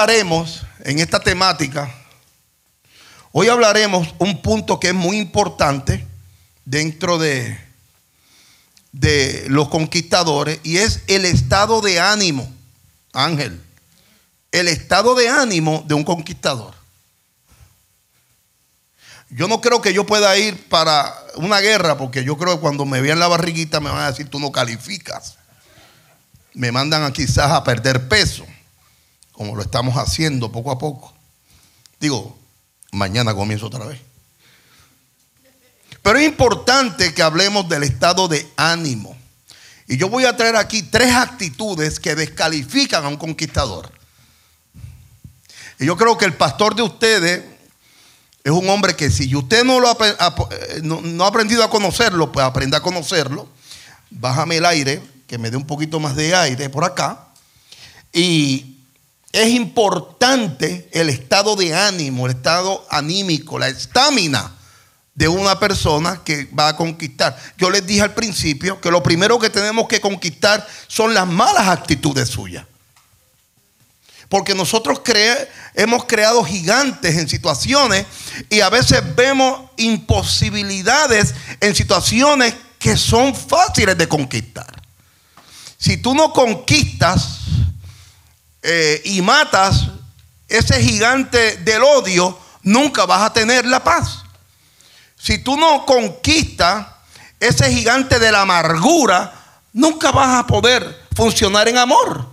hablaremos en esta temática, hoy hablaremos un punto que es muy importante dentro de, de los conquistadores y es el estado de ánimo, Ángel, el estado de ánimo de un conquistador. Yo no creo que yo pueda ir para una guerra, porque yo creo que cuando me vean la barriguita me van a decir, tú no calificas. Me mandan quizás a perder peso como lo estamos haciendo poco a poco. Digo, mañana comienzo otra vez. Pero es importante que hablemos del estado de ánimo. Y yo voy a traer aquí tres actitudes que descalifican a un conquistador. Y yo creo que el pastor de ustedes es un hombre que si usted no, lo ha, eh, no, ha aprendido a conocerlo, pues aprenda a conocerlo. Bájame el aire, que me dé un poquito más de aire por acá. Y es importante el estado de ánimo, el estado anímico, la estamina de una persona que va a conquistar. Yo les dije al principio que lo primero que tenemos que conquistar son las malas actitudes suyas. Porque nosotros hemos creado gigantes en situaciones y a veces vemos imposibilidades en situaciones que son fáciles de conquistar. Si tú no conquistas eh, y matas ese gigante del odio, nunca vas a tener la paz. Si tú no conquistas ese gigante de la amargura, nunca vas a poder funcionar en amor.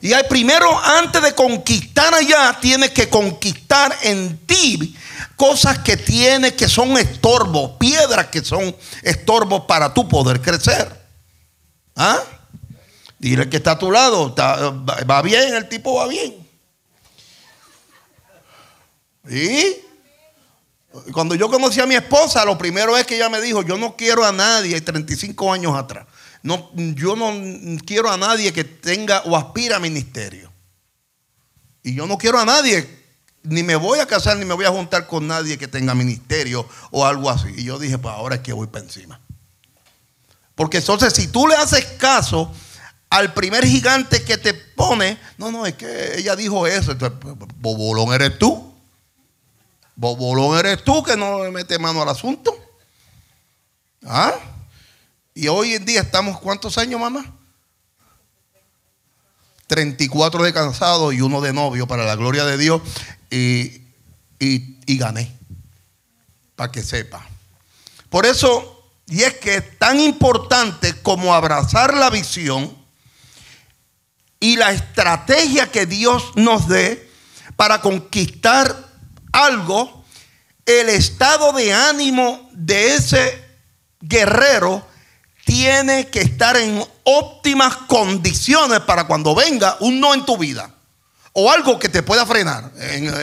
Y hay primero, antes de conquistar allá, tienes que conquistar en ti cosas que tienes que son estorbos, piedras que son estorbos para tu poder crecer. ¿Ah? Dile que está a tu lado, va bien, el tipo va bien. Y cuando yo conocí a mi esposa, lo primero es que ella me dijo, yo no quiero a nadie 35 años atrás. No, yo no quiero a nadie que tenga o aspira a ministerio. Y yo no quiero a nadie ni me voy a casar ni me voy a juntar con nadie que tenga ministerio o algo así. Y yo dije, pues ahora es que voy para encima. Porque entonces si tú le haces caso al primer gigante que te pone, no, no, es que ella dijo eso, bobolón eres tú. Bobolón eres tú que no le mete mano al asunto. ¿Ah? Y hoy en día estamos, ¿cuántos años, mamá? 34 de cansado y uno de novio, para la gloria de Dios. Y, y gané, para que sepa. Por eso, y es que es tan importante como abrazar la visión, y la estrategia que Dios nos dé para conquistar algo, el estado de ánimo de ese guerrero tiene que estar en óptimas condiciones para cuando venga un no en tu vida o algo que te pueda frenar.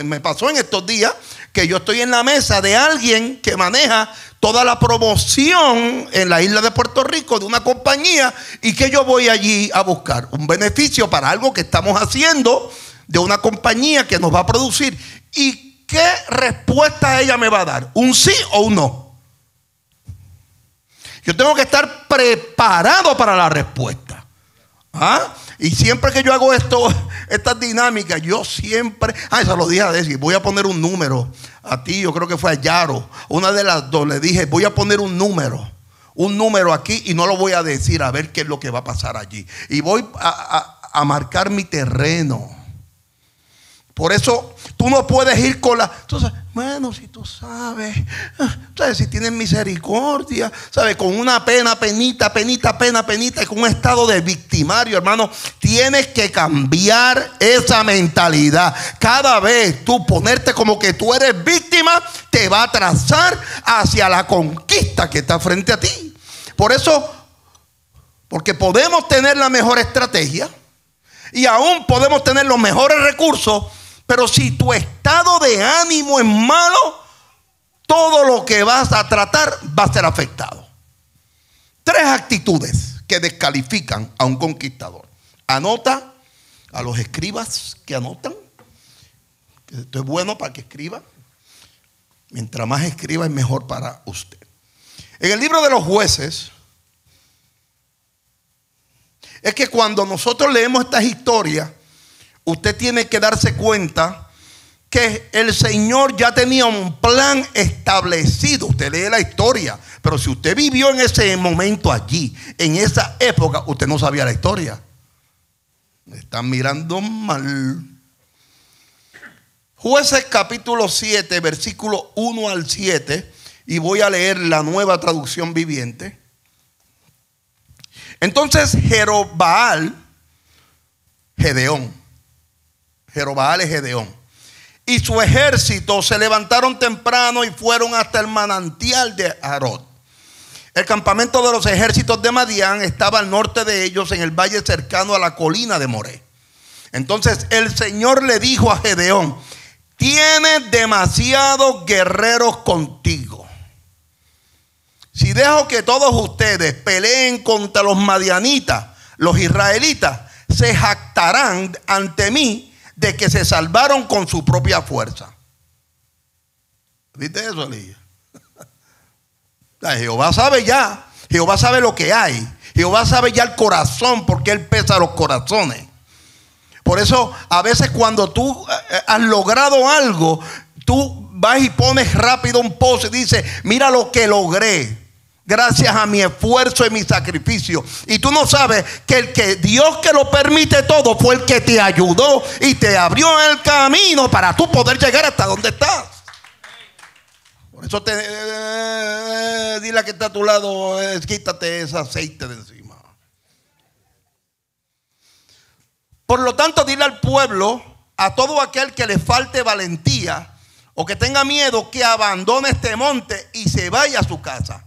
me pasó en estos días que yo estoy en la mesa de alguien que maneja toda la promoción en la isla de Puerto Rico de una compañía y que yo voy allí a buscar un beneficio para algo que estamos haciendo de una compañía que nos va a producir. ¿Y qué respuesta ella me va a dar? ¿Un sí o un no? Yo tengo que estar preparado para la respuesta. ¿Ah? Y siempre que yo hago esto, estas dinámicas, yo siempre, ah, eso lo dije a decir, voy a poner un número. A ti, yo creo que fue a Yaro, una de las dos, le dije, voy a poner un número. Un número aquí y no lo voy a decir a ver qué es lo que va a pasar allí. Y voy a, a marcar mi terreno. Por eso tú no puedes ir con la... Entonces, bueno, si tú sabes, ¿sabes? si tienes misericordia, ¿sabes? Con una pena, penita, penita, pena, penita, con un estado de victimario, hermano, tienes que cambiar esa mentalidad. Cada vez tú ponerte como que tú eres víctima, te va a trazar hacia la conquista que está frente a ti. Por eso, porque podemos tener la mejor estrategia y aún podemos tener los mejores recursos, pero si tu estado de ánimo es malo, todo lo que vas a tratar va a ser afectado. Tres actitudes que descalifican a un conquistador. Anota a los escribas que anotan. Esto es bueno para que escriba. Mientras más escriba es mejor para usted. En el libro de los jueces, es que cuando nosotros leemos estas historias, usted tiene que darse cuenta que el Señor ya tenía un plan establecido. Usted lee la historia, pero si usted vivió en ese momento allí, en esa época, usted no sabía la historia. Me están mirando mal. Jueces capítulo 7, versículo 1 al 7, y voy a leer la nueva traducción viviente. Entonces Jerobaal, Gedeón, Jerobaal Gedeón. Y su ejército se levantaron temprano y fueron hasta el manantial de Harod. El campamento de los ejércitos de Madián estaba al norte de ellos en el valle cercano a la colina de Moré. Entonces el Señor le dijo a Gedeón, tienes demasiados guerreros contigo. Si dejo que todos ustedes peleen contra los madianitas, los israelitas se jactarán ante mí de que se salvaron con su propia fuerza. ¿Viste eso, Elías? Jehová sabe ya. Jehová sabe lo que hay. Jehová sabe ya el corazón porque Él pesa los corazones. Por eso a veces cuando tú eh, eh, has logrado algo, tú vas y pones rápido un post y dices, mira lo que logré gracias a mi esfuerzo y mi sacrificio. Y tú no sabes que el que Dios que lo permite todo fue el que te ayudó y te abrió el camino para tú poder llegar hasta donde estás. Por eso te dile a que está a tu lado, eh, quítate ese aceite de encima. Por lo tanto, dile al pueblo, a todo aquel que le falte valentía o que tenga miedo, que abandone este monte y se vaya a su casa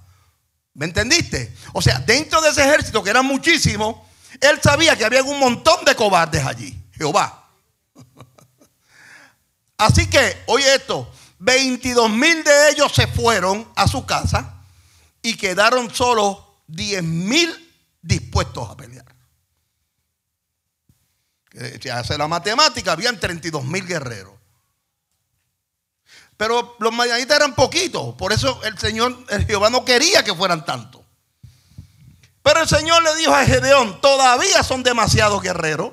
¿Me entendiste? O sea, dentro de ese ejército, que eran muchísimos, él sabía que había un montón de cobardes allí. Jehová. Así que, oye esto, 22 mil de ellos se fueron a su casa y quedaron solo 10 mil dispuestos a pelear. Si hace la matemática, habían 32 mil guerreros. Pero los mayanitas eran poquitos, por eso el Señor, el Jehová no quería que fueran tantos. Pero el Señor le dijo a Gedeón, todavía son demasiados guerreros,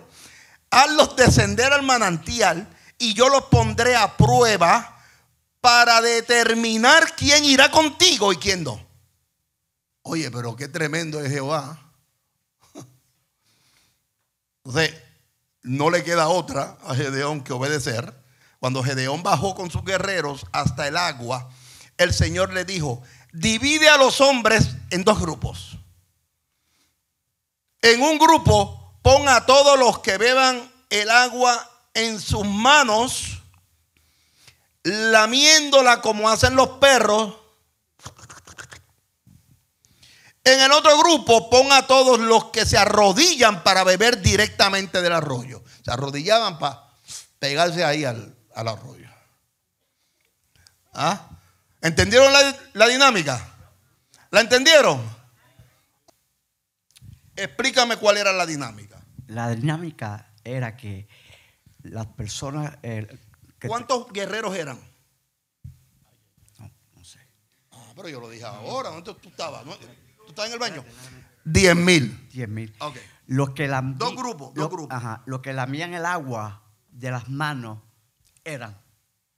hazlos descender al manantial y yo los pondré a prueba para determinar quién irá contigo y quién no. Oye, pero qué tremendo es Jehová. Entonces, no le queda otra a Gedeón que obedecer. Cuando Gedeón bajó con sus guerreros hasta el agua, el Señor le dijo, divide a los hombres en dos grupos. En un grupo pon a todos los que beban el agua en sus manos, lamiéndola como hacen los perros. En el otro grupo pon a todos los que se arrodillan para beber directamente del arroyo. Se arrodillaban para pegarse ahí al, al arroyo. ¿Ah? ¿Entendieron la, dinámica? ¿La entendieron? Explícame cuál era la dinámica. La dinámica era que las personas... ¿Cuántos guerreros eran? No, sé. Ah, pero yo lo dije ahora. ¿Dónde tú estabas? ¿Tú estabas en el baño? Diez mil. Diez mil. Los que la, dos grupos, grupos. Ajá, los que lamían el agua de las manos eran.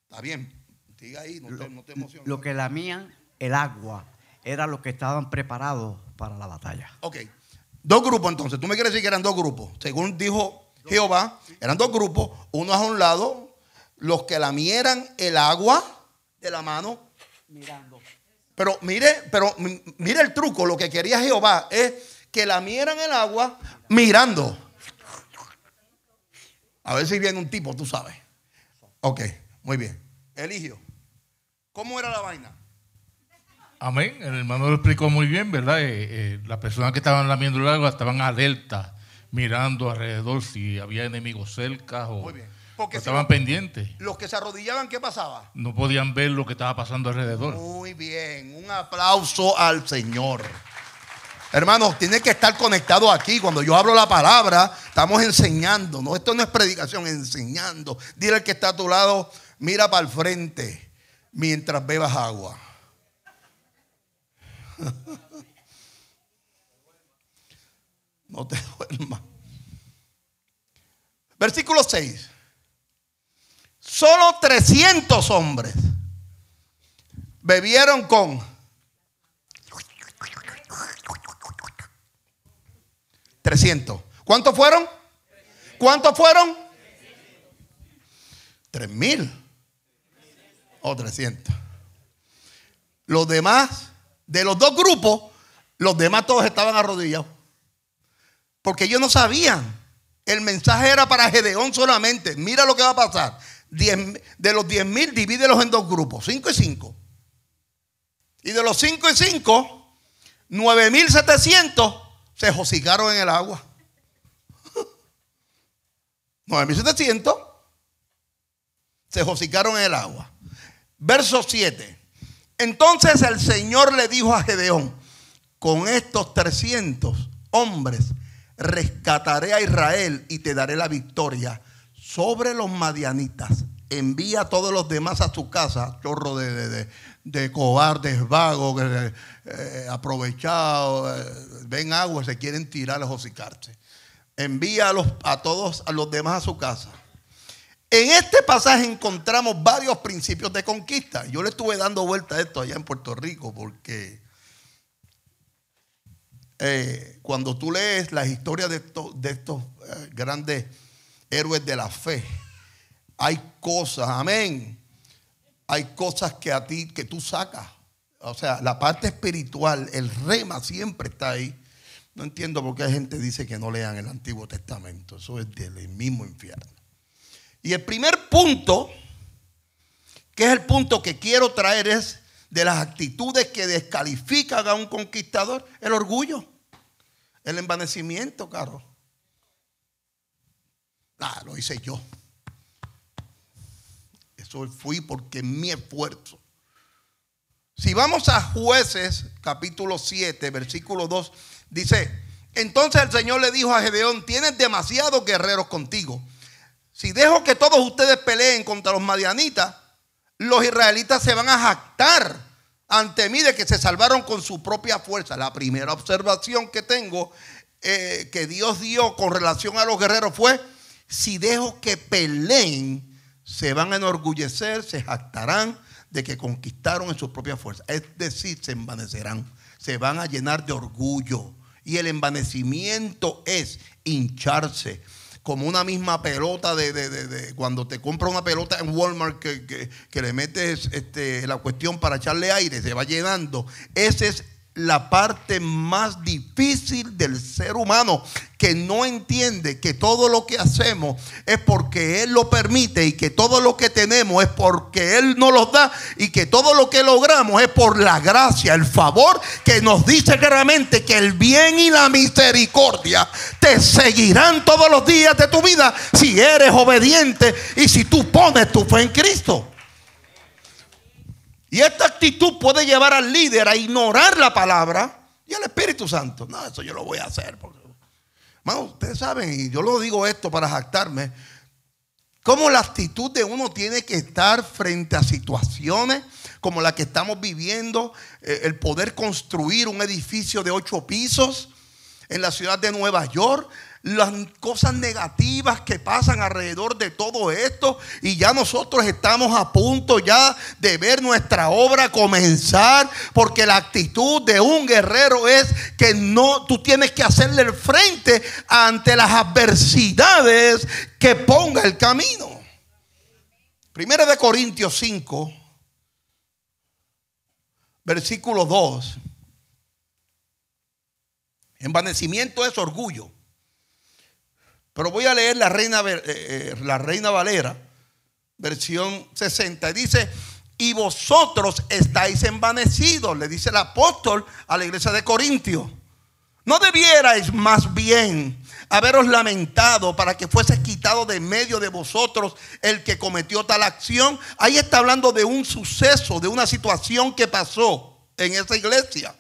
Está bien, diga ahí, no, lo, te, no te que lamían el agua era lo que estaban preparados para la batalla. Ok, dos grupos entonces. Tú me quieres decir que eran dos grupos. Según dijo Jehová, eran dos grupos. Uno a un lado, los que lamieran el agua de la mano. Mirando. Pero mire, pero mire el truco. Lo que quería Jehová es que lamieran el agua mirando. A ver si viene un tipo, tú sabes. Ok, muy bien. Eligio, ¿cómo era la vaina? Amén. El hermano lo explicó muy bien, ¿verdad? Eh, eh, las personas que estaban lamiendo el agua estaban alerta, mirando alrededor si había enemigos cerca o. Muy bien. Porque estaban pendientes. Los que se arrodillaban, ¿qué pasaba? No podían ver lo que estaba pasando alrededor. Muy bien, un aplauso al Señor. Hermanos, tiene que estar conectado aquí. Cuando yo hablo la palabra, estamos enseñando. esto no es predicación, enseñando. Dile al que está a tu lado, mira para el frente mientras bebas agua. No te duermas. Versículo 6. Solo 300 hombres bebieron con ¿Cuántos fueron? ¿Cuántos fueron? 3000 o 300. Los demás, de los dos grupos, los demás todos estaban arrodillados. Porque ellos no sabían. El mensaje era para Gedeón solamente. Mira lo que va a pasar. de los 10.000, divídelos en dos grupos, 5 y 5. Y de los 5 y 5, 9.700 se jocicaron en el agua. 9.700 se jocicaron en el agua. Verso 7. Entonces el Señor le dijo a Gedeón, con estos 300 hombres rescataré a Israel y te daré la victoria sobre los madianitas. Envía a todos los demás a su casa, chorro de, de cobardes vagos, eh, aprovechados, eh, ven agua, se quieren tirar a Josicarse. Envía a, los, a todos a los demás a su casa. En este pasaje encontramos varios principios de conquista. Yo le estuve dando vuelta a esto allá en Puerto Rico porque eh, cuando tú lees las historias de, estos, grandes héroes de la fe, hay cosas, amén, hay cosas que a ti, que tú sacas. O sea, la parte espiritual, el rema siempre está ahí. No entiendo por qué hay gente que dice que no lean el Antiguo Testamento. Eso es del mismo infierno. Y el primer punto, que es el punto que quiero traer, es de las actitudes que descalifican a un conquistador, el orgullo, el envanecimiento, caro. Ah, lo hice yo fui porque mi esfuerzo. Si vamos a jueces, capítulo 7, versículo 2, dice, entonces el Señor le dijo a Gedeón, tienes demasiados guerreros contigo. Si dejo que todos ustedes peleen contra los madianitas, los israelitas se van a jactar ante mí de que se salvaron con su propia fuerza. La primera observación que tengo eh, que Dios dio con relación a los guerreros fue, si dejo que peleen se van a enorgullecer, se jactarán de que conquistaron en sus propias fuerzas. Es decir, se envanecerán, se van a llenar de orgullo. Y el envanecimiento es hincharse como una misma pelota de, cuando te compra una pelota en Walmart que, le metes este, la cuestión para echarle aire, se va llenando. Ese es la parte más difícil del ser humano, que no entiende que todo lo que hacemos es porque Él lo permite y que todo lo que tenemos es porque Él nos lo da y que todo lo que logramos es por la gracia, el favor que nos dice claramente que el bien y la misericordia te seguirán todos los días de tu vida si eres obediente y si tú pones tu fe en Cristo. Y esta actitud puede llevar al líder a ignorar la palabra y al Espíritu Santo. No, eso yo lo voy a hacer. Porque... ustedes saben, y yo lo digo esto para jactarme, cómo la actitud de uno tiene que estar frente a situaciones como la que estamos viviendo, eh, el poder construir un edificio de ocho pisos en la ciudad de Nueva York, las cosas negativas que pasan alrededor de todo esto y ya nosotros estamos a punto ya de ver nuestra obra comenzar porque la actitud de un guerrero es que no tú tienes que hacerle el frente ante las adversidades que ponga el camino. Primero de Corintios 5 versículo 2 Envanecimiento es orgullo pero voy a leer la Reina, eh, eh, la Reina Valera, versión 60. Dice, y vosotros estáis envanecidos, le dice el apóstol a la iglesia de Corintio. No debierais más bien haberos lamentado para que fuese quitado de medio de vosotros el que cometió tal acción. Ahí está hablando de un suceso, de una situación que pasó en esa iglesia.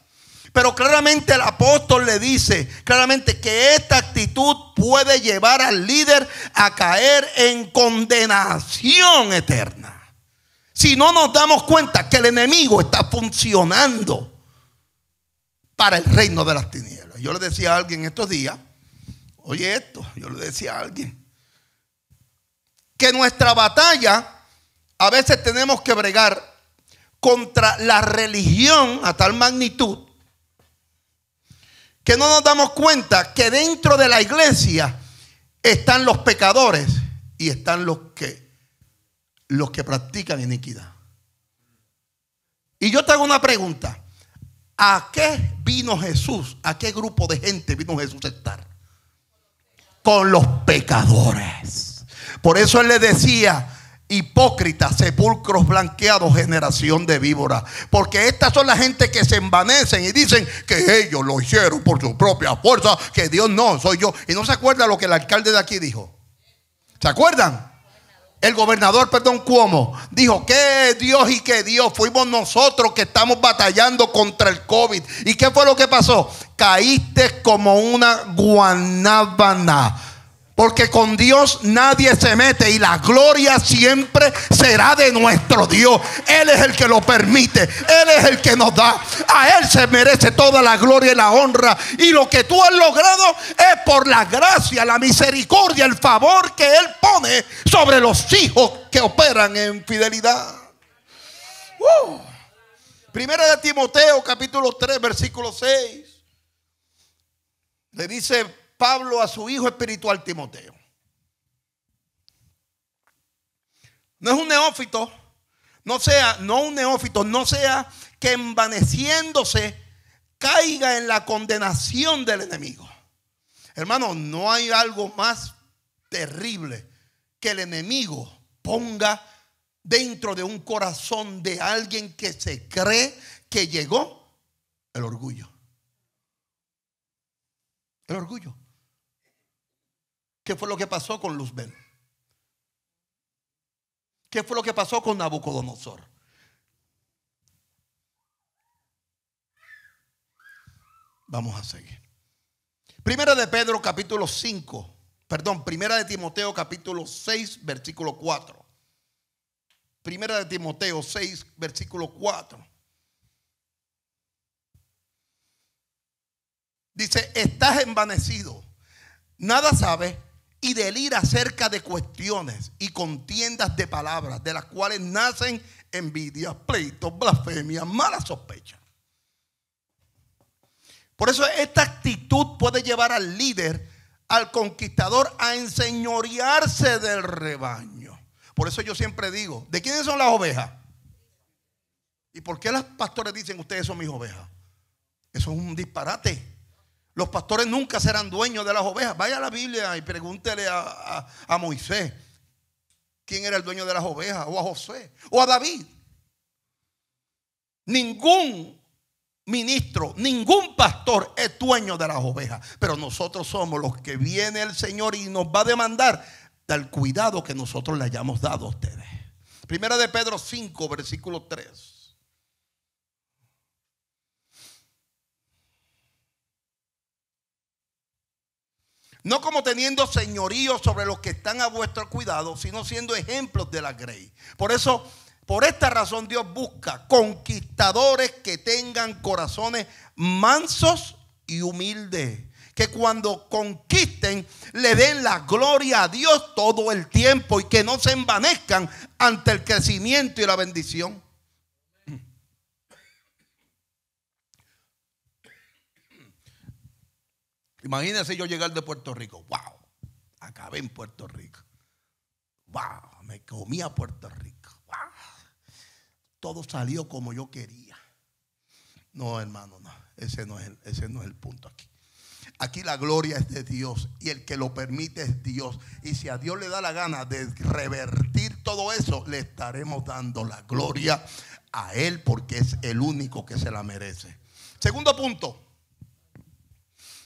Pero claramente el apóstol le dice, claramente que esta actitud puede llevar al líder a caer en condenación eterna. Si no nos damos cuenta que el enemigo está funcionando para el reino de las tinieblas. Yo le decía a alguien estos días, oye esto, yo le decía a alguien, que nuestra batalla a veces tenemos que bregar contra la religión a tal magnitud que no nos damos cuenta que dentro de la iglesia están los pecadores y están los que los que practican iniquidad. Y yo te hago una pregunta. ¿A qué vino Jesús? ¿A qué grupo de gente vino Jesús a estar? Con los pecadores. Por eso él le decía, Hipócritas, sepulcros blanqueados, generación de víboras. Porque estas son la gente que se envanecen y dicen que ellos lo hicieron por su propia fuerza, que Dios no, soy yo. Y no se acuerda lo que el alcalde de aquí dijo. ¿Se acuerdan? El gobernador, perdón, Cuomo, dijo que Dios y que Dios fuimos nosotros que estamos batallando contra el COVID. ¿Y qué fue lo que pasó? Caíste como una guanábana porque con Dios nadie se mete y la gloria siempre será de nuestro Dios. Él es el que lo permite, Él es el que nos da. A Él se merece toda la gloria y la honra. Y lo que tú has logrado es por la gracia, la misericordia, el favor que Él pone sobre los hijos que operan en fidelidad. Uh. Primera de Timoteo capítulo 3 versículo 6. Le dice Pablo a su hijo espiritual Timoteo. No es un neófito, no sea, no un neófito, no sea que envaneciéndose caiga en la condenación del enemigo. Hermano, no hay algo más terrible que el enemigo ponga dentro de un corazón de alguien que se cree que llegó el orgullo. El orgullo. ¿Qué fue lo que pasó con Luzbel? ¿Qué fue lo que pasó con Nabucodonosor? Vamos a seguir. Primera de Pedro capítulo 5, perdón, primera de Timoteo capítulo 6, versículo 4. Primera de Timoteo 6, versículo 4. Dice, estás envanecido, nada sabes y del acerca de cuestiones y contiendas de palabras, de las cuales nacen envidias, pleitos, blasfemias, malas sospechas. Por eso esta actitud puede llevar al líder, al conquistador, a enseñorearse del rebaño. Por eso yo siempre digo, ¿de quiénes son las ovejas? ¿Y por qué las pastores dicen, ustedes son mis ovejas? Eso es un disparate. Los pastores nunca serán dueños de las ovejas. Vaya a la Biblia y pregúntele a, Moisés quién era el dueño de las ovejas, o a José, o a David. Ningún ministro, ningún pastor es dueño de las ovejas. Pero nosotros somos los que viene el Señor y nos va a demandar del cuidado que nosotros le hayamos dado a ustedes. Primera de Pedro 5, versículo 3. No como teniendo señorío sobre los que están a vuestro cuidado, sino siendo ejemplos de la grey. Por eso, por esta razón Dios busca conquistadores que tengan corazones mansos y humildes. Que cuando conquisten le den la gloria a Dios todo el tiempo y que no se envanezcan ante el crecimiento y la bendición. Imagínense yo llegar de Puerto Rico. ¡Wow! Acabé en Puerto Rico. ¡Wow! Me comí a Puerto Rico. ¡Wow! Todo salió como yo quería. No, hermano, no. Ese no es el, ese no es el punto aquí. Aquí la gloria es de Dios y el que lo permite es Dios. Y si a Dios le da la gana de revertir todo eso, le estaremos dando la gloria a Él porque es el único que se la merece. Segundo punto,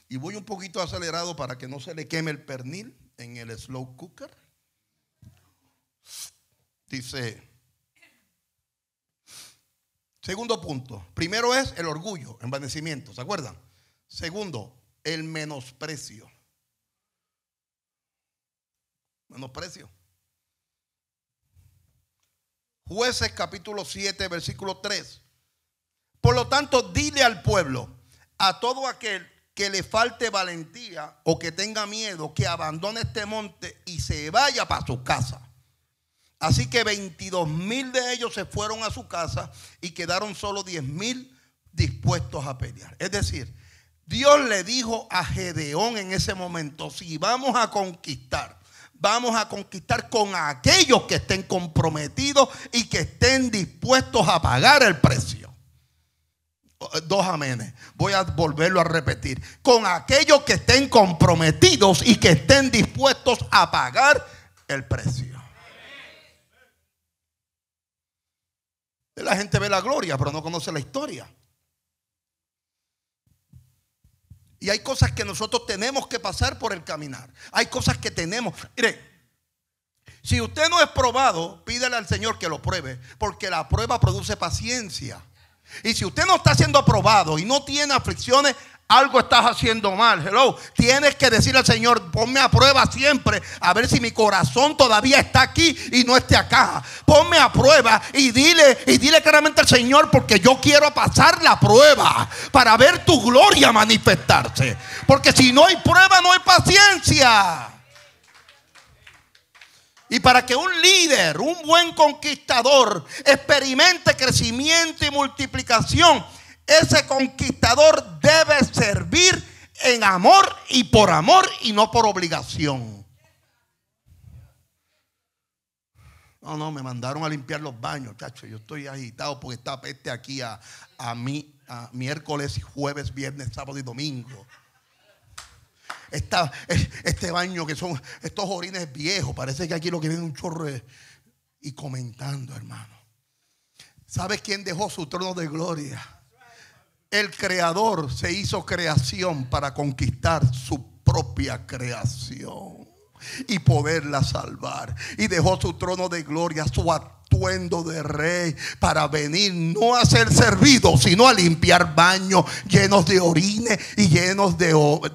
y voy un poquito acelerado para que no se le queme el pernil en el slow cooker. Dice, segundo punto, primero es el orgullo, envanecimiento, ¿se acuerdan? Segundo, el menosprecio. Menosprecio. Jueces capítulo 7, versículo 3. Por lo tanto, dile al pueblo, a todo aquel que le falte valentía o que tenga miedo, que abandone este monte y se vaya para su casa. Así que 22 mil de ellos se fueron a su casa y quedaron solo 10 mil dispuestos a pelear. Es decir, Dios le dijo a Gedeón en ese momento, si vamos a conquistar, vamos a conquistar con aquellos que estén comprometidos y que estén dispuestos a pagar el precio. Dos aménes. Voy a volverlo a repetir. Con aquellos que estén comprometidos y que estén dispuestos a pagar el precio. La gente ve la gloria, pero no conoce la historia. Y hay cosas que nosotros tenemos que pasar por el caminar. Hay cosas que tenemos. Mire, si usted no es probado, pídele al Señor que lo pruebe, porque la prueba produce paciencia. Y si usted no está siendo aprobado y no tiene aflicciones, algo estás haciendo mal. Hello. Tienes que decir al Señor, ponme a prueba siempre, a ver si mi corazón todavía está aquí y no esté acá. Ponme a prueba y dile, y dile claramente al Señor, porque yo quiero pasar la prueba para ver tu gloria manifestarse. Porque si no hay prueba, no hay paciencia. Y para que un líder, un buen conquistador, experimente crecimiento y multiplicación, ese conquistador debe servir en amor y por amor y no por obligación. No, no, me mandaron a limpiar los baños, chacho. Yo estoy agitado porque está peste aquí a, a, mí, a miércoles, jueves, viernes, sábado y domingo este baño que son estos orines viejos. Parece que aquí lo que viene un chorro. Y comentando, hermano. ¿Sabes quién dejó su trono de gloria? El creador se hizo creación para conquistar su propia creación y poderla salvar. Y dejó su trono de gloria, su atuendo de rey, para venir no a ser servido, sino a limpiar baños llenos de orines y llenos de,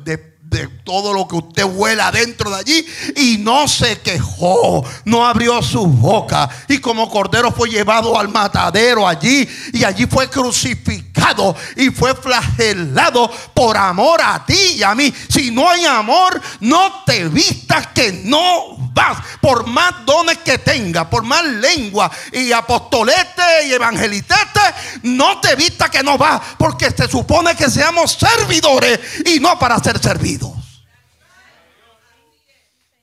de de todo lo que usted vuela dentro de allí. Y no se quejó, no abrió su boca. Y como cordero fue llevado al matadero allí. Y allí fue crucificado y fue flagelado por amor a ti y a mí. Si no hay amor, no te vistas que no vas, por más dones que tengas, por más lengua y apostolete y evangelitete, no te vista que no vas, porque se supone que seamos servidores y no para ser servidos.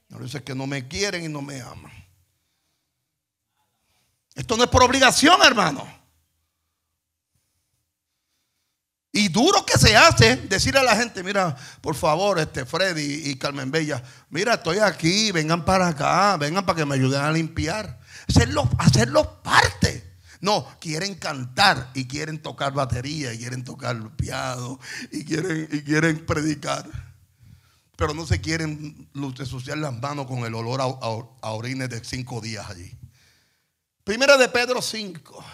no dice que no me quieren y no me aman. Esto no es por obligación, hermano. Y duro que se hace decirle a la gente, mira, por favor, este Freddy y Carmen Bella, mira, estoy aquí, vengan para acá, vengan para que me ayuden a limpiar. Hacerlo, hacerlo parte. No, quieren cantar y quieren tocar batería y quieren tocar piado y quieren, y quieren predicar. Pero no se quieren ensuciar las manos con el olor a, orines de cinco días allí. Primera de Pedro 5.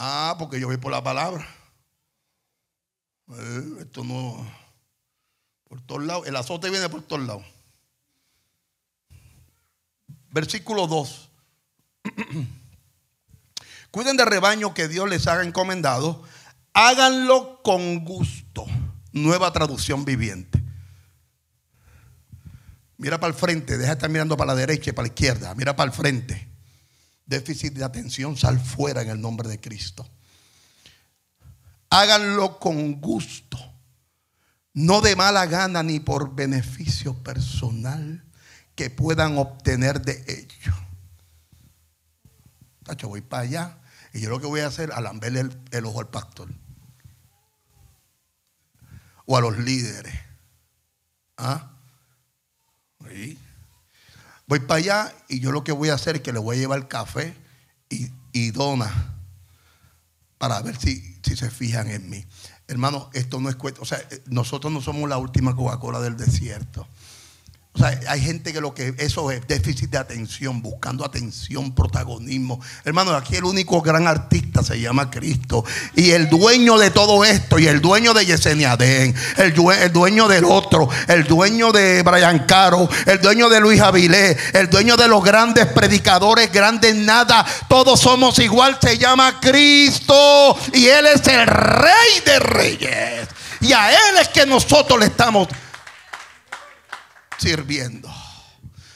Ah, porque yo voy por la palabra. Eh, esto no. Por todos lados. El azote viene por todos lados. Versículo 2. Cuiden de rebaño que Dios les haga encomendado. Háganlo con gusto. Nueva traducción viviente. Mira para el frente, deja de estar mirando para la derecha y para la izquierda. Mira para el frente. Déficit de atención, sal fuera en el nombre de Cristo háganlo con gusto, no de mala gana ni por beneficio personal que puedan obtener de ello. Tacho, voy para allá y yo lo que voy a hacer, alamberle el, el ojo al pastor o a los líderes. ¿Ah? Voy para allá y yo lo que voy a hacer es que le voy a llevar café y, y para ver si, si se fijan en mí. Hermano, esto no es cuesta. O sea, eh, nosotros no somos la última Coca-Cola del desierto hay gente que lo que eso es déficit de atención, buscando atención, protagonismo. Hermano, aquí el único gran artista se llama Cristo. Y el dueño de todo esto, y el dueño de Yesenia Adén, el, el, dueño del otro, el dueño de Brian Caro, el dueño de Luis Avilés, el dueño de los grandes predicadores, grandes nada. Todos somos igual, se llama Cristo. Y Él es el rey de reyes. Y a Él es que nosotros le estamos sirviendo.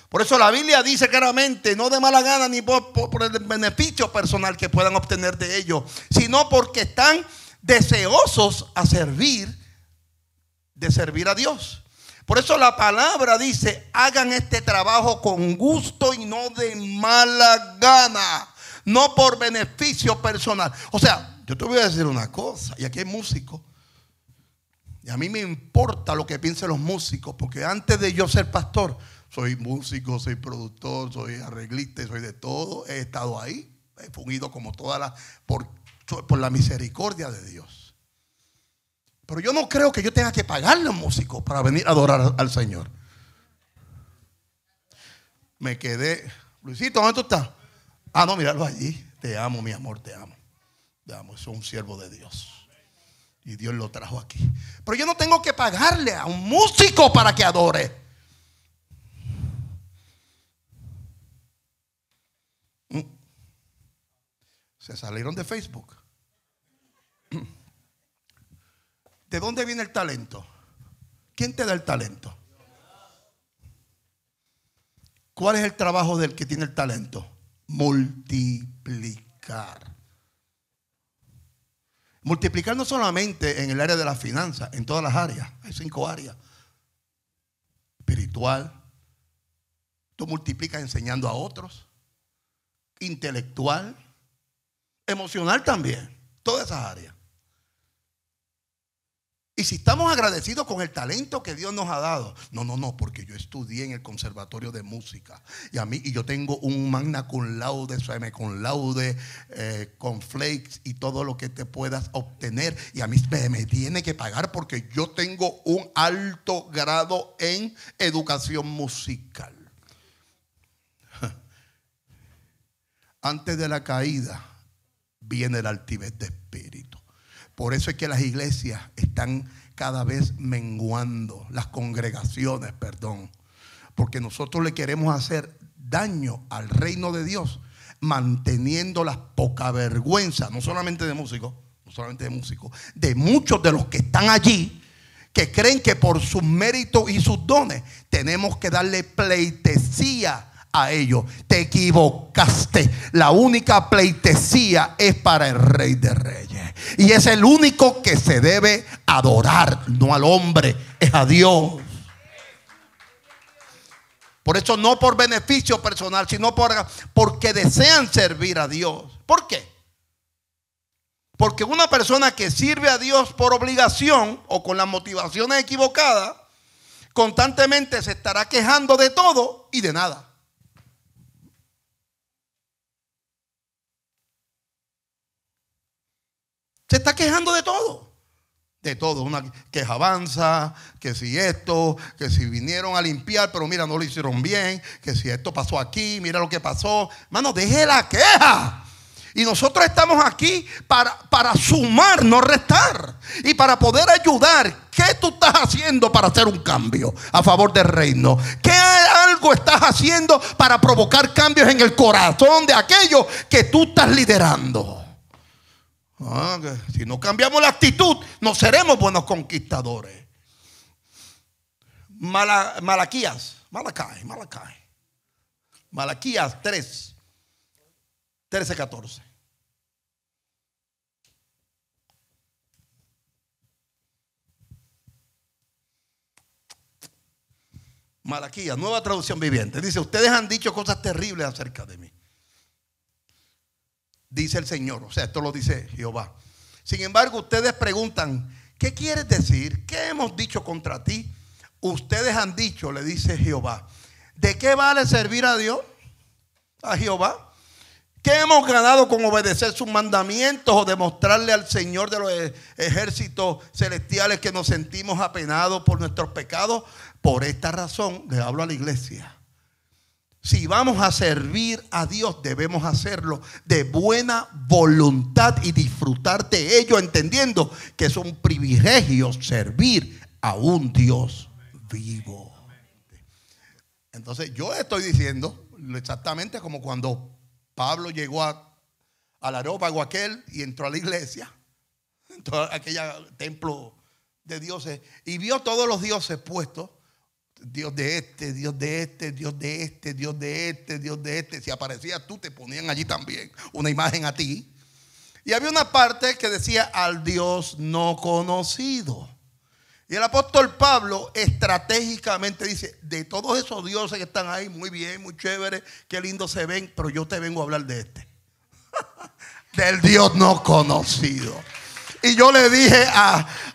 Por eso la Biblia dice claramente, no de mala gana ni por, el beneficio personal que puedan obtener de ellos sino porque están deseosos a servir, de servir a Dios. Por eso la palabra dice, hagan este trabajo con gusto y no de mala gana, no por beneficio personal. O sea, yo te voy a decir una cosa, y aquí hay músicos y a mí me importa lo que piensen los músicos, porque antes de yo ser pastor, soy músico, soy productor, soy arreglista, soy de todo. He estado ahí, he fungido como todas las, por, la misericordia de Dios. Pero yo no creo que yo tenga que pagarle a músicos para venir a adorar al Señor. Me quedé, Luisito, ¿dónde tú estás? Ah, no, míralo allí. Te amo, mi amor, te amo. Te amo, soy un siervo de Dios. Y Dios lo trajo aquí. Pero yo no tengo que pagarle a un músico para que adore. Mm. Se salieron de Facebook. ¿De dónde viene el talento? ¿Quién te da el talento? ¿Cuál es el trabajo del que tiene el talento? Multiplicar. Multiplicar no solamente en el área de la finanza en todas las áreas, hay cinco áreas. Espiritual, tú multiplicas enseñando a otros, intelectual, emocional también, todas esas áreas. Y si estamos agradecidos con el talento que Dios nos ha dado, no, no, no, porque yo estudié en el Conservatorio de Música y a mí yo tengo un magna con laude, sueme con laude, eh, con flakes y todo lo que te puedas obtener y a mí me, me tiene que pagar porque yo tengo un alto grado en educación musical. Antes de la caída viene el altivez de espíritu. Por eso es que las iglesias están cada vez menguando, las congregaciones, perdón. Porque nosotros le queremos hacer daño al reino de Dios manteniendo las poca vergüenza, no solamente de músicos, no solamente de músicos, de muchos de los que están allí que creen que por sus méritos y sus dones tenemos que darle pleitesía a ellos. Te equivocaste. La única pleitesía es para el Rey de Reyes. Y es el único que se debe adorar, no al hombre, es a Dios. Por eso no por beneficio personal, sino por, porque desean servir a Dios. ¿Por qué? Porque una persona que sirve a Dios por obligación o con las motivaciones equivocadas, constantemente se estará quejando de todo y de nada. Se está quejando de todo. De todo. Una queja avanza, que si esto, que si vinieron a limpiar, pero mira, no lo hicieron bien, que si esto pasó aquí, mira lo que pasó. Mano, deje la queja. Y nosotros estamos aquí para, para sumar, no restar. Y para poder ayudar. ¿Qué tú estás haciendo para hacer un cambio a favor del reino? ¿Qué algo estás haciendo para provocar cambios en el corazón de aquellos que tú estás liderando? Ah, si no cambiamos la actitud, no seremos buenos conquistadores. Mala, Malaquías, Malacay, Malacay. Malaquías 3, 13, 14. Malaquías, nueva traducción viviente. Dice, ustedes han dicho cosas terribles acerca de mí dice el Señor. O sea, esto lo dice Jehová. Sin embargo, ustedes preguntan, ¿qué quieres decir? ¿Qué hemos dicho contra ti? Ustedes han dicho, le dice Jehová, ¿de qué vale servir a Dios? A Jehová. ¿Qué hemos ganado con obedecer sus mandamientos o demostrarle al Señor de los ejércitos celestiales que nos sentimos apenados por nuestros pecados? Por esta razón le hablo a la iglesia. Si vamos a servir a Dios, debemos hacerlo de buena voluntad y disfrutar de ello, entendiendo que es un privilegio servir a un Dios vivo. Entonces, yo estoy diciendo exactamente como cuando Pablo llegó a, al o aquel y entró a la iglesia, entró a aquel templo de dioses, y vio todos los dioses puestos Dios de este, Dios de este, Dios de este, Dios de este, Dios de este. Si aparecía tú, te ponían allí también una imagen a ti. Y había una parte que decía al Dios no conocido. Y el apóstol Pablo estratégicamente dice, de todos esos dioses que están ahí, muy bien, muy chévere, qué lindo se ven, pero yo te vengo a hablar de este. Del Dios no conocido. Y yo le dije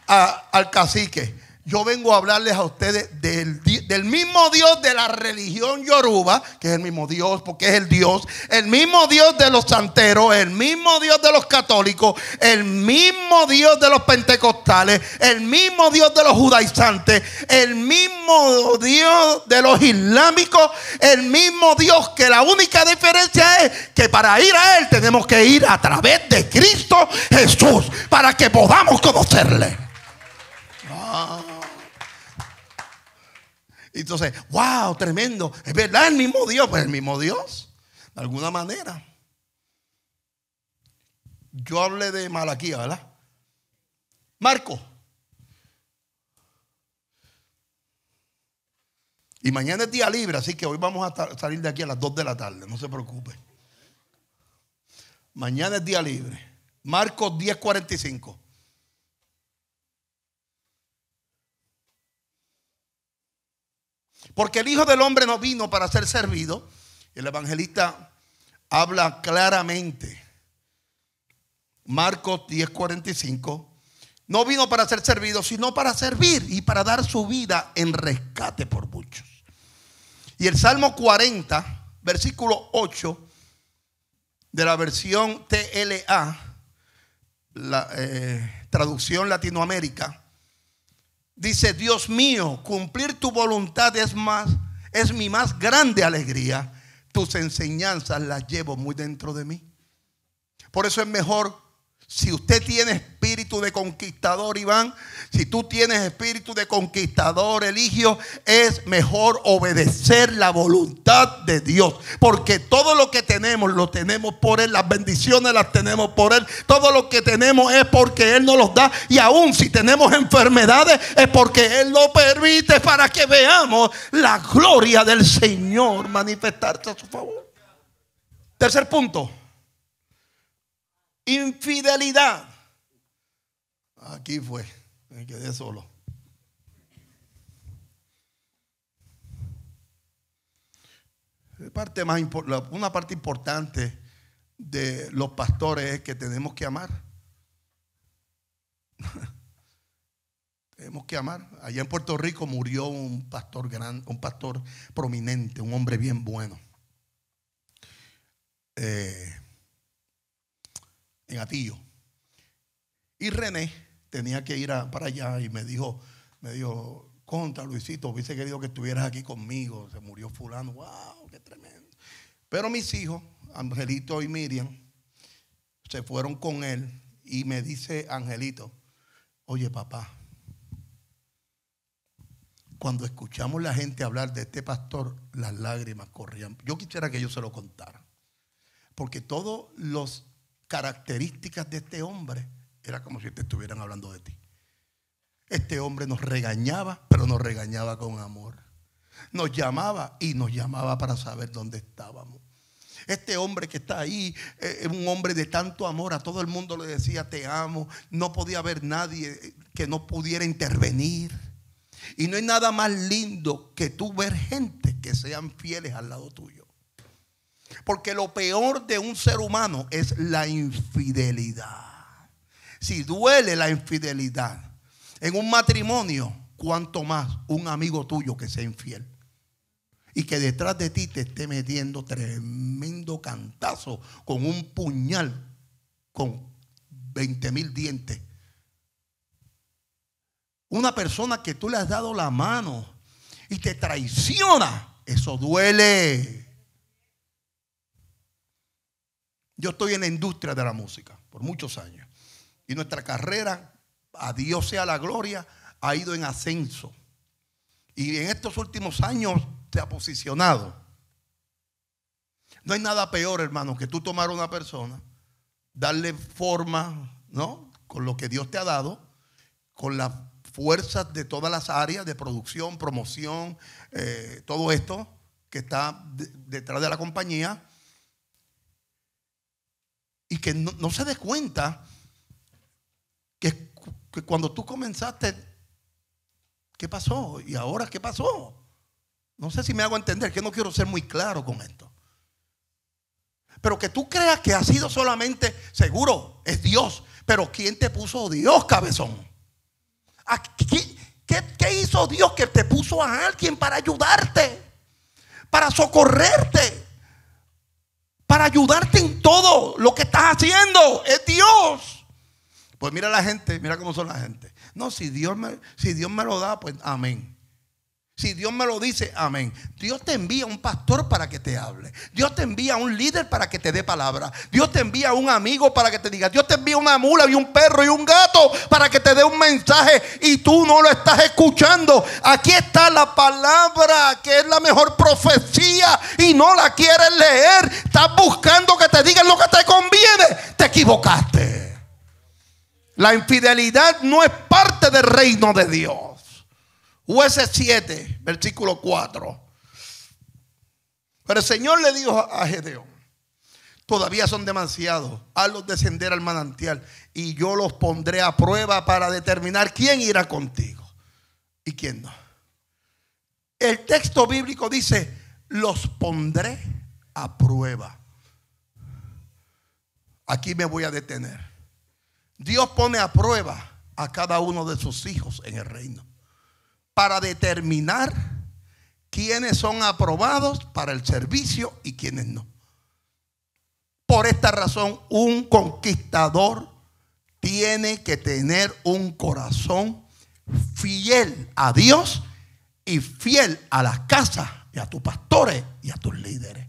al cacique, yo vengo a hablarles a ustedes del, mismo Dios de la religión yoruba, que es el mismo Dios porque es el Dios, el mismo Dios de los santeros, el mismo Dios de los católicos, el mismo Dios de los pentecostales, el mismo Dios de los judaizantes, el mismo Dios de los islámicos, el mismo Dios que la única diferencia es que para ir a Él tenemos que ir a través de Cristo Jesús para que podamos conocerle. Ah. Y entonces, wow, tremendo. Es verdad, el mismo Dios, pues el mismo Dios, de alguna manera. Yo hablé de Malaquía, ¿verdad? Marco. Y mañana es día libre, así que hoy vamos a salir de aquí a las 2 de la tarde, no se preocupe. Mañana es día libre. Marcos 10:45. Porque el Hijo del Hombre no vino para ser servido. El evangelista habla claramente. Marcos 10:45. No vino para ser servido, sino para servir y para dar su vida en rescate por muchos. Y el Salmo 40, versículo 8 de la versión TLA, la eh, traducción Latinoamérica, dice, Dios mío, cumplir tu voluntad es más, es mi más grande alegría. Tus enseñanzas las llevo muy dentro de mí. Por eso es mejor si usted tiene espíritu de conquistador, Iván, si tú tienes espíritu de conquistador, Eligio, es mejor obedecer la voluntad de Dios. Porque todo lo que tenemos, lo tenemos por Él. Las bendiciones las tenemos por Él. Todo lo que tenemos es porque Él nos los da. Y aún si tenemos enfermedades, es porque Él lo permite para que veamos la gloria del Señor manifestarse a su favor. Tercer punto infidelidad. Aquí fue, me quedé solo. una parte importante de los pastores es que tenemos que amar. tenemos que amar. Allá en Puerto Rico murió un pastor un pastor prominente, un hombre bien bueno. Eh, en Atillo. Y René tenía que ir para allá y me dijo, me dijo, contra Luisito, hubiese querido que estuvieras aquí conmigo, se murió fulano, wow, qué tremendo. Pero mis hijos, Angelito y Miriam, se fueron con él y me dice Angelito, oye papá, cuando escuchamos la gente hablar de este pastor, las lágrimas corrían. Yo quisiera que ellos se lo contaran Porque todos los características de este hombre, era como si te estuvieran hablando de ti. Este hombre nos regañaba, pero nos regañaba con amor. Nos llamaba y nos llamaba para saber dónde estábamos. Este hombre que está ahí, eh, es un hombre de tanto amor, a todo el mundo le decía, te amo. No podía haber nadie que no pudiera intervenir. Y no hay nada más lindo que tú ver gente que sean fieles al lado tuyo. Porque lo peor de un ser humano es la infidelidad. Si duele la infidelidad en un matrimonio, cuanto más un amigo tuyo que sea infiel. Y que detrás de ti te esté metiendo tremendo cantazo con un puñal con 20 mil dientes. Una persona que tú le has dado la mano y te traiciona, eso duele. Yo estoy en la industria de la música por muchos años. Y nuestra carrera, a Dios sea la gloria, ha ido en ascenso. Y en estos últimos años se ha posicionado. No hay nada peor, hermano, que tú tomar a una persona, darle forma, ¿no? Con lo que Dios te ha dado, con las fuerzas de todas las áreas de producción, promoción, eh, todo esto que está detrás de la compañía y que no, se dé cuenta que, cuando tú comenzaste, ¿qué pasó? ¿Y ahora qué pasó? No sé si me hago entender, que no quiero ser muy claro con esto. Pero que tú creas que ha sido solamente seguro, es Dios. Pero ¿quién te puso Dios, cabezón? ¿Qué, ¿Qué, hizo Dios que te puso a alguien para ayudarte? Para socorrerte para ayudarte en todo lo que estás haciendo. Es Dios. Pues mira la gente, mira cómo son la gente. No, si Dios me, si Dios me lo da, pues amén. Si Dios me lo dice, amén. Dios te envía un pastor para que te hable. Dios te envía un líder para que te dé palabra. Dios te envía un amigo para que te diga. Dios te envía una mula y un perro y un gato para que te dé un mensaje y tú no lo estás escuchando. Aquí está la palabra que es la mejor profecía y no la quieres leer. Estás buscando que te digan lo que te conviene. Te equivocaste. La infidelidad no es parte del reino de Dios. Jueces 7, versículo 4. Pero el Señor le dijo a Gedeón, todavía son demasiados, hazlos descender al manantial y yo los pondré a prueba para determinar quién irá contigo y quién no. El texto bíblico dice, los pondré a prueba. Aquí me voy a detener. Dios pone a prueba a cada uno de sus hijos en el reino para determinar quiénes son aprobados para el servicio y quiénes no. Por esta razón, un conquistador tiene que tener un corazón fiel a Dios y fiel a las casas y a tus pastores y a tus líderes.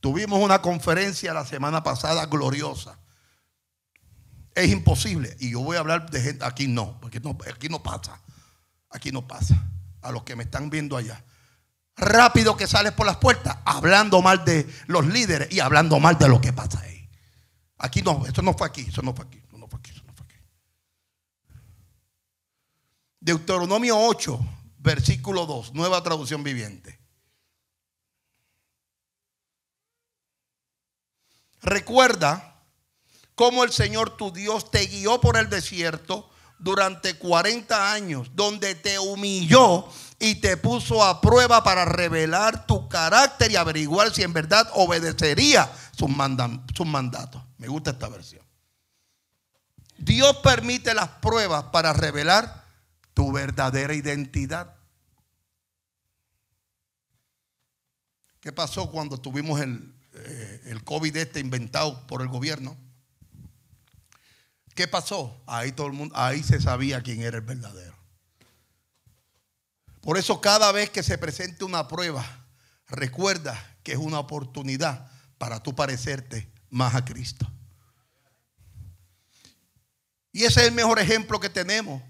Tuvimos una conferencia la semana pasada gloriosa es imposible. Y yo voy a hablar de gente, aquí no, porque aquí no pasa. Aquí no pasa. A los que me están viendo allá. Rápido que sales por las puertas, hablando mal de los líderes y hablando mal de lo que pasa ahí. Aquí no, esto no fue aquí, eso no fue aquí, eso no fue aquí, eso no fue aquí. Deuteronomio 8, versículo 2, nueva traducción viviente. Recuerda cómo el Señor tu Dios te guió por el desierto durante 40 años, donde te humilló y te puso a prueba para revelar tu carácter y averiguar si en verdad obedecería sus, sus mandatos. Me gusta esta versión. Dios permite las pruebas para revelar tu verdadera identidad. ¿Qué pasó cuando tuvimos el, eh, el COVID este inventado por el gobierno? ¿Qué pasó? Ahí todo el mundo, ahí se sabía quién era el verdadero. Por eso cada vez que se presente una prueba, recuerda que es una oportunidad para tú parecerte más a Cristo. Y ese es el mejor ejemplo que tenemos.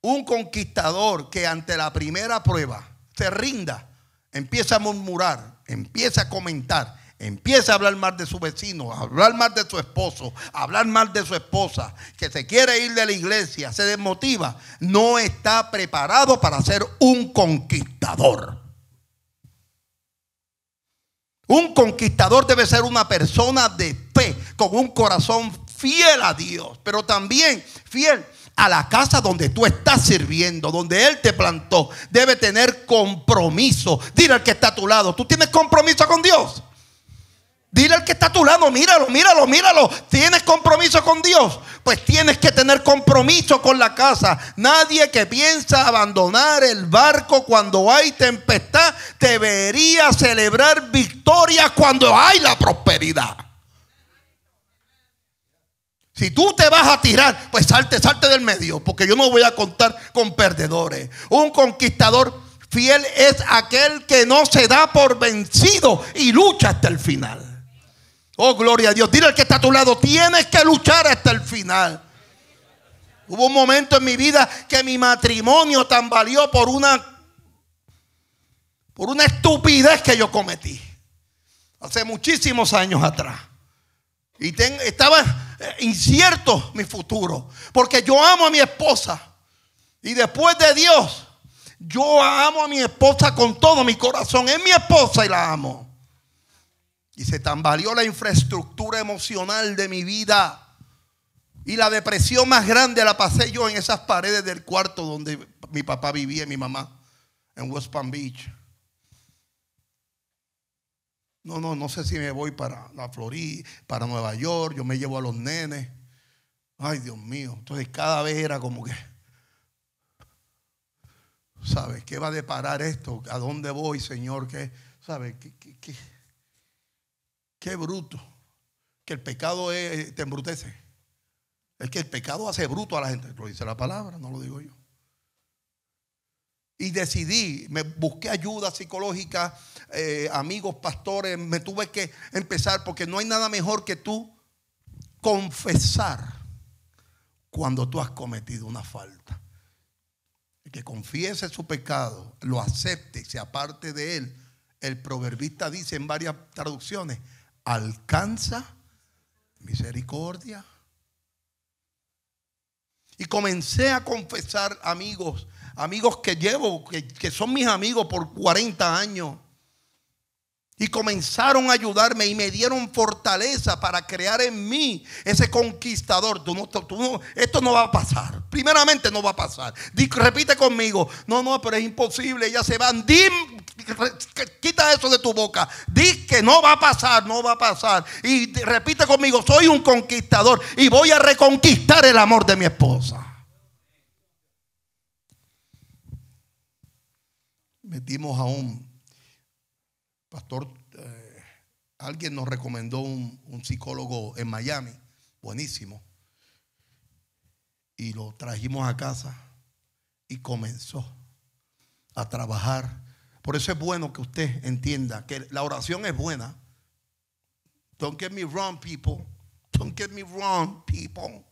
Un conquistador que ante la primera prueba se rinda, empieza a murmurar, empieza a comentar, empieza a hablar mal de su vecino, a hablar mal de su esposo, a hablar mal de su esposa, que se quiere ir de la iglesia, se desmotiva, no está preparado para ser un conquistador. Un conquistador debe ser una persona de fe, con un corazón fiel a Dios, pero también fiel a la casa donde tú estás sirviendo, donde Él te plantó. Debe tener compromiso. Dile al que está a tu lado, tú tienes compromiso con Dios. Dile al que está a tu lado, míralo, míralo, míralo. ¿Tienes compromiso con Dios? Pues tienes que tener compromiso con la casa. Nadie que piensa abandonar el barco cuando hay tempestad debería celebrar victoria cuando hay la prosperidad. Si tú te vas a tirar, pues salte, salte del medio, porque yo no voy a contar con perdedores. Un conquistador fiel es aquel que no se da por vencido y lucha hasta el final. Oh, gloria a Dios. Dile al que está a tu lado, tienes que luchar hasta el final. Hubo un momento en mi vida que mi matrimonio tambaleó por una por una estupidez que yo cometí hace muchísimos años atrás. Y estaba eh, incierto mi futuro, porque yo amo a mi esposa. Y después de Dios, yo amo a mi esposa con todo mi corazón. Es mi esposa y la amo. Y se tambaleó la infraestructura emocional de mi vida. Y la depresión más grande la pasé yo en esas paredes del cuarto donde mi papá vivía y mi mamá, en West Palm Beach. No, no, no sé si me voy para la Florida, para Nueva York, yo me llevo a los nenes. Ay, Dios mío. Entonces cada vez era como que, ¿sabes? ¿Qué va a deparar esto? ¿A dónde voy, Señor? ¿Qué, ¿Sabes? ¿Qué, qué? Qué bruto. Que el pecado eh, te embrutece. Es que el pecado hace bruto a la gente. Lo dice la palabra, no lo digo yo. Y decidí, me busqué ayuda psicológica, eh, amigos, pastores, me tuve que empezar porque no hay nada mejor que tú confesar cuando tú has cometido una falta. El que confiese su pecado, lo acepte y se aparte de él. El proverbista dice en varias traducciones, alcanza misericordia. Y comencé a confesar amigos, amigos que llevo, que, son mis amigos por 40 años. Y comenzaron a ayudarme y me dieron fortaleza para crear en mí ese conquistador. esto no va a pasar. Primeramente no va a pasar. Repite conmigo. No, no, pero es imposible. Ya se van. Dim, Quita eso de tu boca. Di que no va a pasar, no va a pasar. Y repite conmigo, soy un conquistador y voy a reconquistar el amor de mi esposa. Metimos a un pastor, eh, alguien nos recomendó un, un psicólogo en Miami, buenísimo. Y lo trajimos a casa y comenzó a trabajar por eso es bueno que usted entienda que la oración es buena. Don't get me wrong, people. Don't get me wrong, people.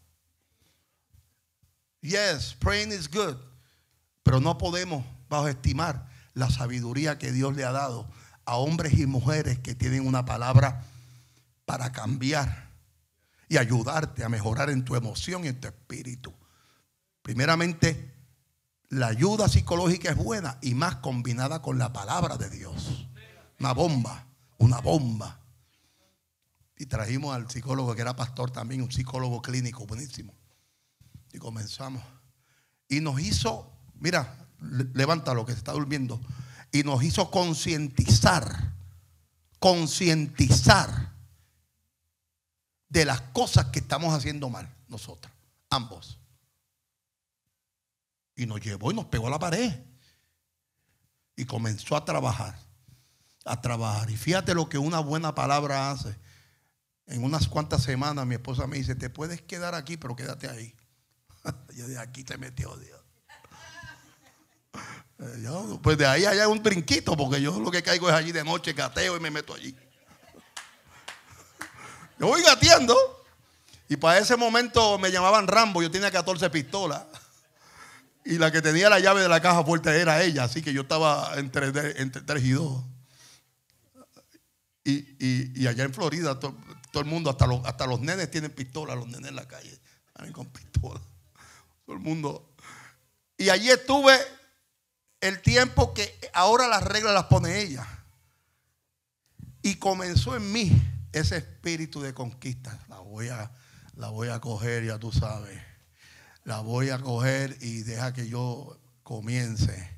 Yes, praying is good. Pero no podemos bajo estimar la sabiduría que Dios le ha dado a hombres y mujeres que tienen una palabra para cambiar y ayudarte a mejorar en tu emoción y en tu espíritu. Primeramente, la ayuda psicológica es buena y más combinada con la palabra de Dios. Una bomba, una bomba. Y trajimos al psicólogo que era pastor también, un psicólogo clínico buenísimo. Y comenzamos. Y nos hizo, mira, levántalo que se está durmiendo. Y nos hizo concientizar, concientizar de las cosas que estamos haciendo mal nosotros, ambos. Y nos llevó y nos pegó a la pared. Y comenzó a trabajar, a trabajar. Y fíjate lo que una buena palabra hace. En unas cuantas semanas mi esposa me dice, te puedes quedar aquí, pero quédate ahí. Yo de aquí te metió Dios. Eh, pues de ahí allá hay un trinquito, porque yo lo que caigo es allí de noche, gateo y me meto allí. Yo voy gateando. Y para ese momento me llamaban Rambo, yo tenía 14 pistolas. Y la que tenía la llave de la caja fuerte era ella, así que yo estaba entre, entre y dos. Y, allá en Florida, todo, el mundo, hasta los, hasta los nenes tienen pistola, los nenes en la calle, salen con pistola. Todo el mundo. Y allí estuve el tiempo que ahora las reglas las pone ella. Y comenzó en mí ese espíritu de conquista. La voy a, la voy a coger, ya tú sabes la voy a coger y deja que yo comience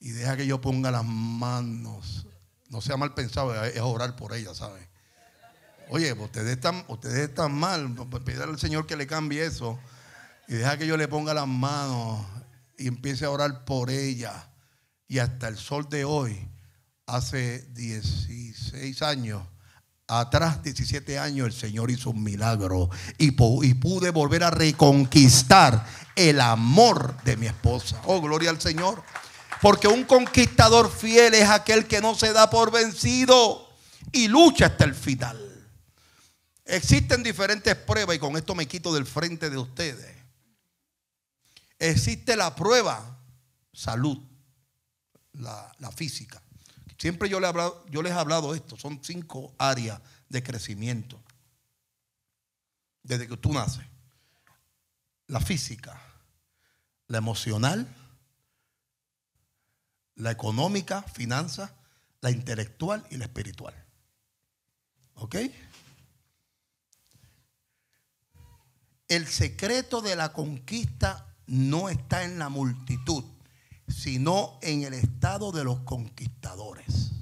y deja que yo ponga las manos. No sea mal pensado, eh, es orar por ella, sabes Oye, ustedes están, ustedes están mal, pídale al Señor que le cambie eso y deja que yo le ponga las manos y empiece a orar por ella. Y hasta el sol de hoy, hace 16 años, Atrás 17 años el Señor hizo un milagro y, pude volver a reconquistar el amor de mi esposa. Oh, gloria al Señor. Porque un conquistador fiel es aquel que no se da por vencido y lucha hasta el final. Existen diferentes pruebas y con esto me quito del frente de ustedes. Existe la prueba, salud, la física. Siempre yo les, he hablado, yo esto. Son cinco áreas de crecimiento. Desde que tú naces. La física, la emocional, la económica, finanzas, la intelectual y la espiritual. ¿Ok? El secreto de la conquista no está en la multitud, sino en el estado de los conquistadores.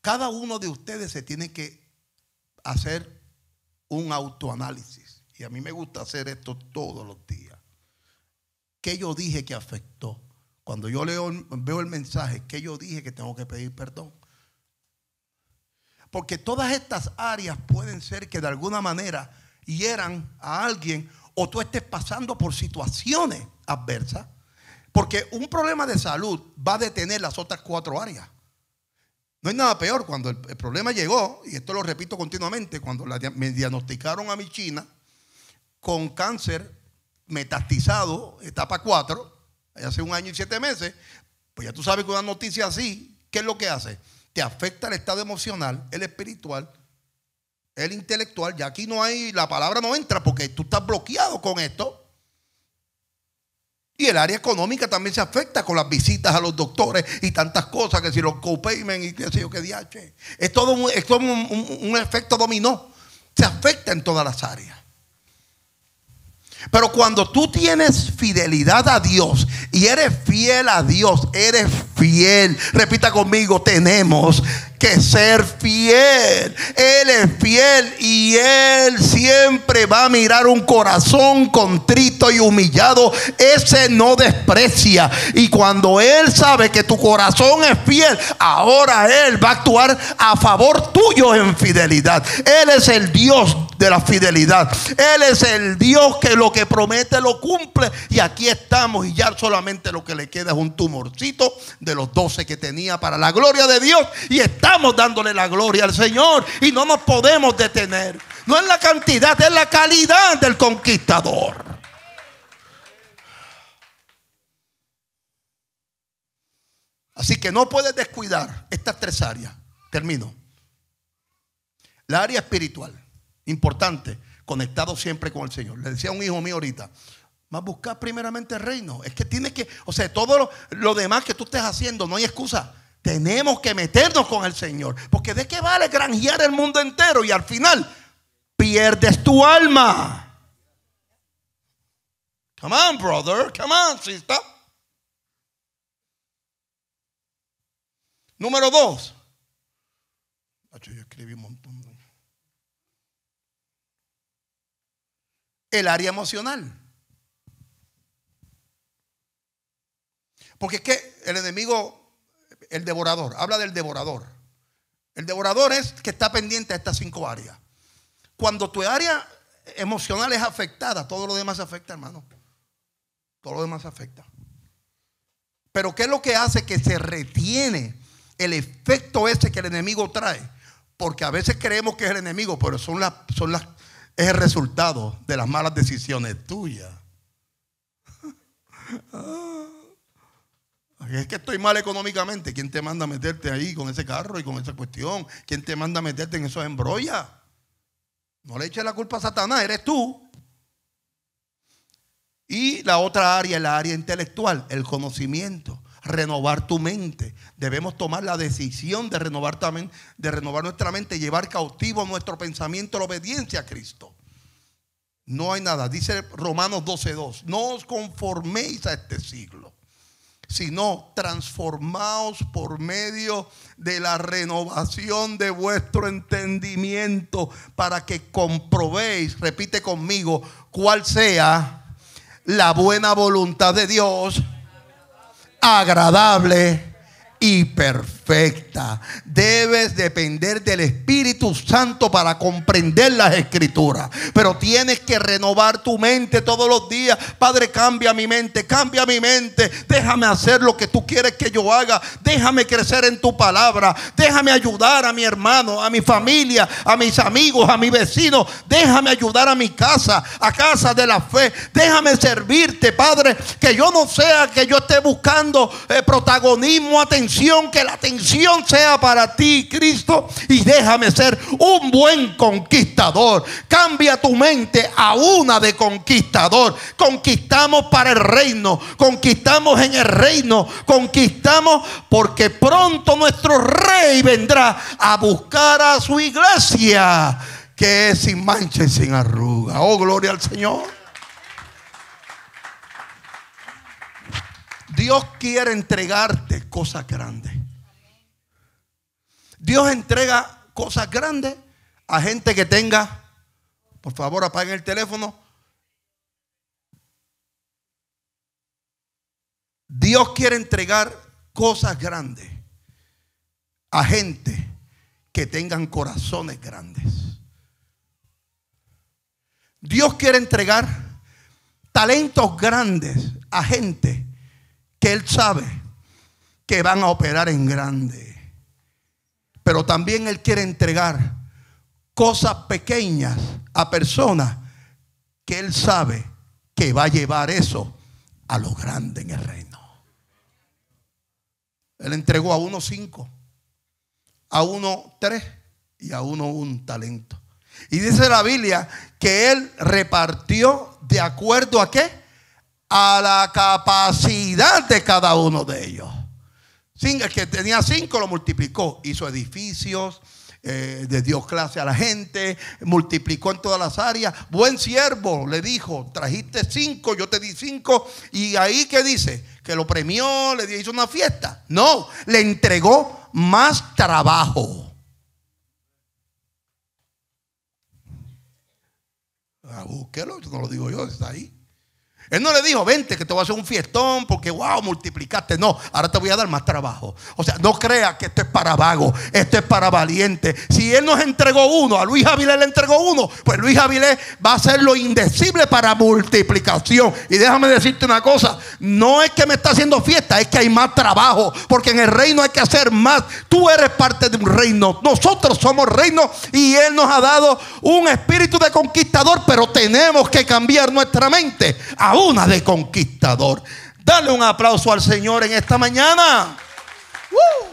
Cada uno de ustedes se tiene que hacer un autoanálisis. Y a mí me gusta hacer esto todos los días. ¿Qué yo dije que afectó? Cuando yo leo, veo el mensaje, ¿qué yo dije que tengo que pedir perdón? Porque todas estas áreas pueden ser que de alguna manera hieran a alguien o tú estés pasando por situaciones adversas porque un problema de salud va a detener las otras cuatro áreas. No hay nada peor cuando el, problema llegó, y esto lo repito continuamente, cuando me diagnosticaron a mi china con cáncer metastizado, etapa 4, hace un año y siete meses, pues ya tú sabes que una noticia así, ¿qué es lo que hace? Te afecta el estado emocional, el espiritual, el intelectual, y aquí no hay, la palabra no entra porque tú estás bloqueado con esto. Y el área económica también se afecta con las visitas a los doctores y tantas cosas, que si los copayment y qué sé yo, qué DH. Es todo, un, un efecto dominó. Se afecta en todas las áreas. Pero cuando tú tienes fidelidad a Dios y eres fiel a Dios, eres fiel fiel. Repita conmigo, tenemos que ser fiel. Él es fiel y Él siempre va a mirar un corazón contrito y humillado. Ese no desprecia. Y cuando Él sabe que tu corazón es fiel, ahora Él va a actuar a favor tuyo en fidelidad. Él es el Dios de la fidelidad. Él es el Dios que lo que promete lo cumple. Y aquí estamos y ya solamente lo que le queda es un tumorcito de de los doce que tenía para la gloria de Dios. Y estamos dándole la gloria al Señor. Y no nos podemos detener. No es la cantidad, es la calidad del conquistador. Así que no puedes descuidar estas tres áreas. Termino. La área espiritual, importante, conectado siempre con el Señor. Le decía a un hijo mío ahorita, más buscar primeramente el reino. Es que tienes que, o sea, todo lo, demás que tú estés haciendo, no hay excusa. Tenemos que meternos con el Señor. Porque de qué vale granjear el mundo entero y al final pierdes tu alma. Come on, brother. Come on, sister. Número dos. Yo escribí un montón. El área emocional. Porque es que el enemigo, el devorador, habla del devorador. El devorador es que está pendiente a estas cinco áreas. Cuando tu área emocional es afectada, todo lo demás afecta, hermano. Todo lo demás afecta. Pero ¿qué es lo que hace que se retiene el efecto ese que el enemigo trae? Porque a veces creemos que es el enemigo, pero son las, son las, es el resultado de las malas decisiones tuyas. Ah. Es que estoy mal económicamente. ¿Quién te manda a meterte ahí con ese carro y con esa cuestión? ¿Quién te manda a meterte en esos embrollas? No le eches la culpa a Satanás, eres tú. Y la otra área la área intelectual, el conocimiento, renovar tu mente. Debemos tomar la decisión de renovar, de renovar nuestra mente, llevar cautivo nuestro pensamiento la obediencia a Cristo. No hay nada. Dice Romanos 12.2, no os conforméis a este siglo, sino transformaos por medio de la renovación de vuestro entendimiento para que comprobéis, repite conmigo, cuál sea la buena voluntad de Dios, agradable y perfecta perfecta. Debes depender del Espíritu Santo para comprender las escrituras. Pero tienes que renovar tu mente todos los días. Padre, cambia mi mente, cambia mi mente. Déjame hacer lo que tú quieres que yo haga. Déjame crecer en tu palabra. Déjame ayudar a mi hermano, a mi familia, a mis amigos, a mi vecino, Déjame ayudar a mi casa, a casa de la fe. Déjame servirte, Padre. Que yo no sea que yo esté buscando eh, protagonismo, atención, que la atención sea para ti, Cristo, y déjame ser un buen conquistador. Cambia tu mente a una de conquistador. Conquistamos para el reino, conquistamos en el reino, conquistamos porque pronto nuestro rey vendrá a buscar a su iglesia que es sin mancha y sin arruga. Oh, gloria al Señor. Dios quiere entregarte cosas grandes. Dios entrega cosas grandes a gente que tenga, por favor apaguen el teléfono. Dios quiere entregar cosas grandes a gente que tengan corazones grandes. Dios quiere entregar talentos grandes a gente que Él sabe que van a operar en grande pero también Él quiere entregar cosas pequeñas a personas que Él sabe que va a llevar eso a lo grande en el reino. Él entregó a uno cinco, a uno tres y a uno un talento. Y dice la Biblia que Él repartió de acuerdo a qué? A la capacidad de cada uno de ellos. El que tenía cinco lo multiplicó, hizo edificios, eh, le de Dios clase a la gente, multiplicó en todas las áreas. Buen siervo, le dijo, trajiste cinco, yo te di cinco. Y ahí que dice, que lo premió, le hizo una fiesta. No, le entregó más trabajo. Ah, no lo digo yo, está ahí. Él no le dijo, vente, que te voy a hacer un fiestón porque, wow, multiplicaste. No, ahora te voy a dar más trabajo. O sea, no creas que esto es para vago, esto es para valiente. Si Él nos entregó uno, a Luis Avilés le entregó uno, pues Luis Avilés va a hacer lo indecible para multiplicación. Y déjame decirte una cosa, no es que me está haciendo fiesta, es que hay más trabajo, porque en el reino hay que hacer más. Tú eres parte de un reino, nosotros somos reino y Él nos ha dado un espíritu de conquistador, pero tenemos que cambiar nuestra mente una de conquistador. Dale un aplauso al Señor en esta mañana.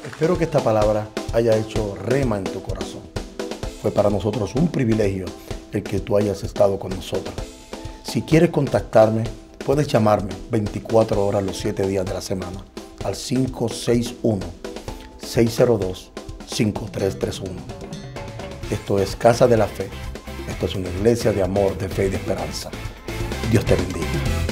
Espero que esta palabra haya hecho rema en tu corazón. Fue para nosotros un privilegio el que tú hayas estado con nosotros. Si quieres contactarme, puedes llamarme 24 horas los 7 días de la semana al 561-602-5331. Esto es Casa de la Fe. Esto es una iglesia de amor, de fe y de esperanza. Dios te bendiga.